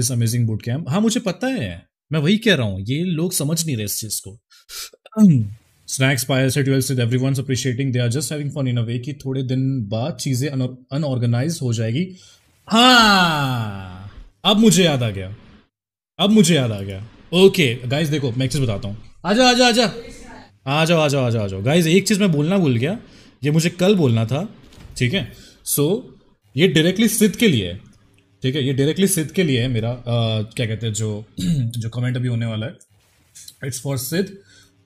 This amazing boot camp हाँ मुझे पता है मैं वही कह रहा हूँ ये लोग समझ नहीं रहे इस चीज़ को snacks pairs at twelfth every one appreciating they are just having fun in a way कि थोड़े दिन बाद चीज़ें अनऑर्गेनाइज हो जाएगी हाँ अब मुझे याद आ गया अब मुझे याद आ गया ओके गाइज देखो मैं एक चीज़ बताता हूँ आ जाओ आ जाओ आ जाओ आ जाओ आ जाओ आ जाओ आ जाओ गाइज एक चीज़ मैं बोलना भूल गया ये मुझे कल बोलना था ठीक है सो so, ये डायरेक्टली सिद्ध के लिए है ठीक है ये डायरेक्टली सिद्ध के लिए है मेरा आ, क्या कहते हैं जो जो कमेंट अभी होने वाला है इट्स फॉर सिद्ध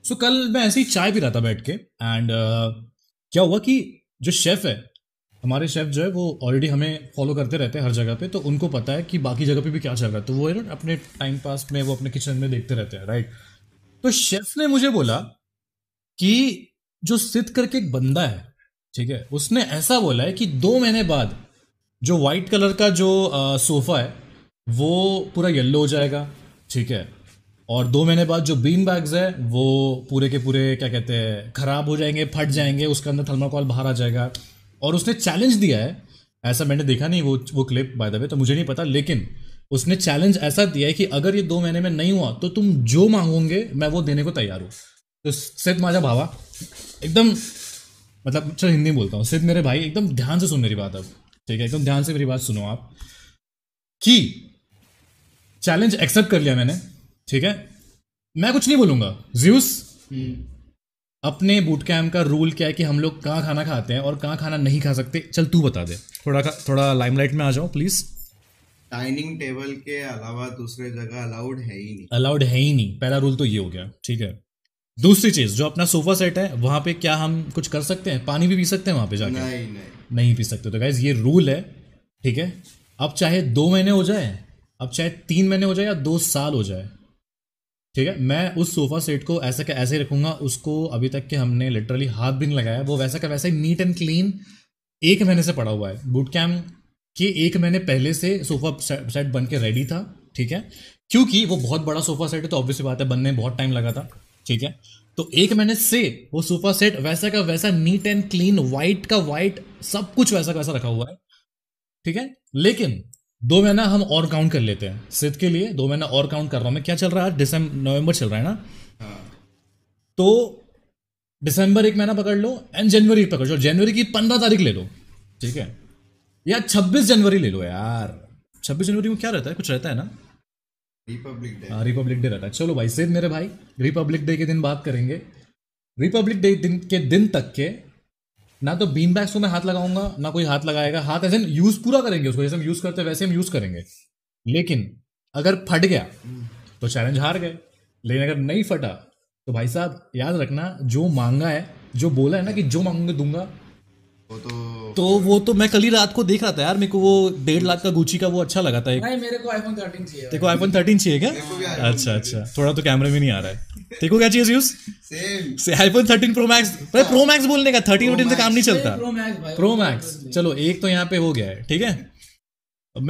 सो कल मैं ऐसे ही चाय पी रहा था बैठ के एंड uh, क्या हुआ कि जो शेफ़ है हमारे शेफ़ जो है वो ऑलरेडी हमें फॉलो करते रहते हैं हर जगह पे तो उनको पता है कि बाकी जगह पे भी क्या चल रहा है तो वो है ना अपने टाइम पास में वो अपने किचन में देखते रहते हैं राइट तो शेफ़ ने मुझे बोला कि जो सिद्ध करके एक बंदा है ठीक है उसने ऐसा बोला है कि दो महीने बाद जो वाइट कलर का जो सोफ़ा है वो पूरा येल्लो हो जाएगा ठीक है और दो महीने बाद जो बीन बैग्स है वो पूरे के पूरे क्या कहते हैं ख़राब हो जाएंगे फट जाएंगे उसके अंदर थर्माकोल बाहर आ जाएगा और उसने चैलेंज दिया है ऐसा मैंने देखा नहीं वो वो क्लिप बाय द वे तो मुझे नहीं पता लेकिन उसने चैलेंज ऐसा दिया है कि अगर ये दो महीने में नहीं हुआ तो तुम जो मांगोगे मैं वो देने को तैयार हूँ तो सिद्ध माजा भावा एकदम मतलब चलो हिंदी में बोलता हूँ सिद्ध मेरे भाई एकदम ध्यान से सुन मेरी बात अब ठीक है एकदम ध्यान से मेरी बात सुनो आप कि चैलेंज एक्सेप्ट कर लिया मैंने ठीक है मैं कुछ नहीं बोलूंगा ज्यूस हम्म। अपने बूट कैम्प का रूल क्या है कि हम लोग कहाँ खाना खाते हैं और कहाँ खाना नहीं खा सकते चल तू बता दे थोड़ा थोड़ा लाइमलाइट में आ जाओ प्लीज डाइनिंग टेबल के अलावा दूसरे जगह अलाउड है ही नहीं अलाउड है ही नहीं पहला रूल तो ये हो गया ठीक है दूसरी चीज जो अपना सोफा सेट है वहां पे क्या हम कुछ कर सकते हैं पानी भी पी सकते हैं वहां पे जाके नहीं नहीं नहीं पी सकते तो गाइज ये रूल है ठीक है अब चाहे दो महीने हो जाए अब चाहे तीन महीने हो जाए या दो साल हो जाए ठीक है मैं उस सोफ़ा सेट को ऐसा का ऐसे ही रखूंगा उसको अभी तक के हमने लिटरली हाथ भी नहीं लगाया वो वैसा का वैसा ही नीट एंड क्लीन एक महीने से पड़ा हुआ है बूट कैम्प के एक महीने पहले से सोफ़ा सेट बन के रेडी था ठीक है क्योंकि वो बहुत बड़ा सोफ़ा सेट है तो ऑब्वियसली बात है बनने में बहुत टाइम लगा था ठीक है तो एक महीने से वो सोफा सेट वैसा का वैसा नीट एंड क्लीन व्हाइट का व्हाइट सब कुछ वैसा का वैसा रखा हुआ है ठीक है लेकिन दो महीना हम और काउंट कर लेते हैं सिद्ध के लिए दो महीना और काउंट कर रहा हूं मैं क्या चल रहा है दिसंबर नवंबर चल रहा है ना हाँ। तो दिसंबर एक महीना पकड़ लो एंड जनवरी पकड़ लो जनवरी की पंद्रह तारीख ले लो ठीक है या छब्बीस जनवरी ले लो यार छब्बीस जनवरी में क्या रहता है कुछ रहता है ना रिपब्लिक डे रिपब्लिक डे रहता है चलो भाई सिर्फ मेरे भाई रिपब्लिक डे के दिन बात करेंगे रिपब्लिक डे दिन के दिन तक के ना तो बीन बैग्स को मैं हाथ लगाऊंगा ना कोई हाथ लगाएगा हाथ ऐसे यूज पूरा करेंगे उसको जैसे हम यूज करते हैं वैसे हम यूज करेंगे लेकिन अगर फट गया तो चैलेंज हार गए लेकिन अगर नहीं फटा तो भाई साहब याद रखना जो मांगा है जो बोला है ना कि जो मांगूंगा दूंगा तो, तो वो तो मैं कल ही रात को देख रहा था यार मेरे को वो डेढ़ लाख का गुची का वो अच्छा लगा था एक नहीं मेरे को आईफोन थर्टीन चाहिए देखो आईफोन 13 चाहिए क्या अच्छा अच्छा थोड़ा तो कैमरे में नहीं आ रहा है देखो क्या चाहिए use same iPhone thirteen pro max भाई प्रो मैक्स बोलने का थर्टीन वर्टीन से काम नहीं चलता प्रो मैक्स चलो एक तो यहाँ पे हो गया है ठीक है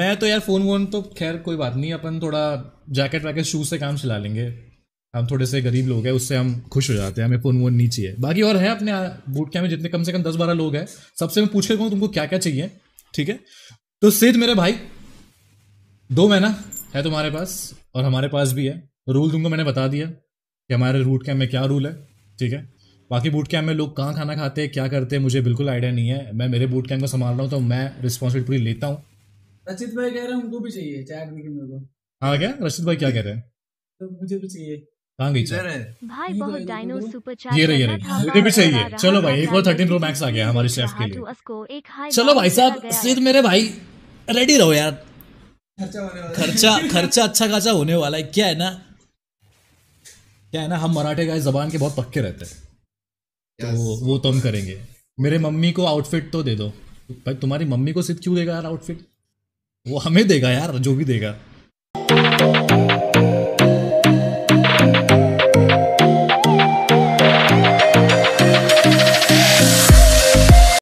मैं तो यार फोन वोन तो खैर कोई बात नहीं अपन थोड़ा जैकेट वैकेट शूज से काम चला लेंगे हम थोड़े से गरीब लोग हैं उससे हम खुश हो जाते हैं हमें फोन वोन नहीं चाहिए बाकी और हैं अपने बूट कैम में जितने कम से कम दस बारह लोग हैं सबसे मैं पूछ के कहूँ तुमको क्या क्या चाहिए ठीक है तो सिद्ध मेरे भाई दो महीना है तुम्हारे पास और हमारे पास भी है रूल तुमको मैंने बता दिया कि हमारे रूट कैम में क्या रूल है ठीक है बाकी बूट कैम्प में लोग कहाँ खाना खाते हैं क्या करते हैं मुझे बिल्कुल आइडिया नहीं है मैं मेरे बूट कैम्प को संभाल रहा हूँ तो मैं रिस्पॉन्सिबिलिटी पूरी लेता हूँ रचित भाई कह रहे हैं उनको भी चाहिए चाय मेरे को हाँ क्या रचित भाई क्या कह रहे हैं तो मुझे भी चाहिए कहाँ गई भाई बहुत डायनो सुपर चार्ज ये रही ये रही ये भी सही चलो भाई एक और थर्टीन प्रो मैक्स आ गया हमारे शेफ के लिए चलो भाई साहब सिर्फ मेरे भाई रेडी रहो यार खर्चा खर्चा अच्छा खासा होने वाला है क्या है ना क्या है ना हम मराठे का जबान के बहुत पक्के रहते हैं तो वो तो हम करेंगे मेरे मम्मी को आउटफिट तो दे दो भाई तुम्हारी मम्मी को सिर्फ क्यों देगा यार आउटफिट वो हमें देगा यार जो भी देगा